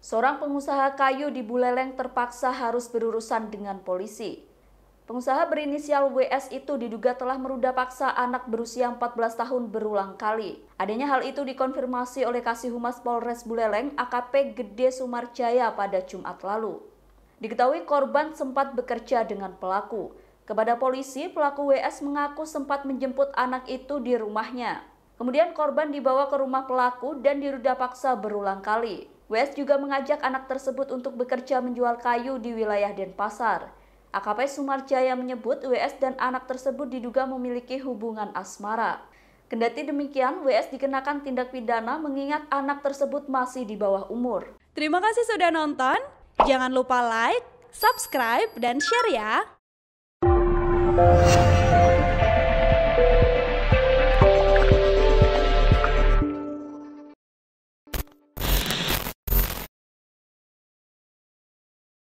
Seorang pengusaha kayu di Buleleng terpaksa harus berurusan dengan polisi. Pengusaha berinisial WS itu diduga telah meruda paksa anak berusia 14 tahun berulang kali. Adanya hal itu dikonfirmasi oleh Kasih Humas Polres Buleleng AKP Gede Sumarjaya pada Jumat lalu. Diketahui korban sempat bekerja dengan pelaku. Kepada polisi, pelaku WS mengaku sempat menjemput anak itu di rumahnya. Kemudian korban dibawa ke rumah pelaku dan diruda paksa berulang kali. West juga mengajak anak tersebut untuk bekerja menjual kayu di wilayah Denpasar. AKP Sumarjaya menyebut WS dan anak tersebut diduga memiliki hubungan asmara. Kendati demikian, WS dikenakan tindak pidana mengingat anak tersebut masih di bawah umur. Terima kasih sudah nonton. Jangan lupa like, subscribe, dan share ya.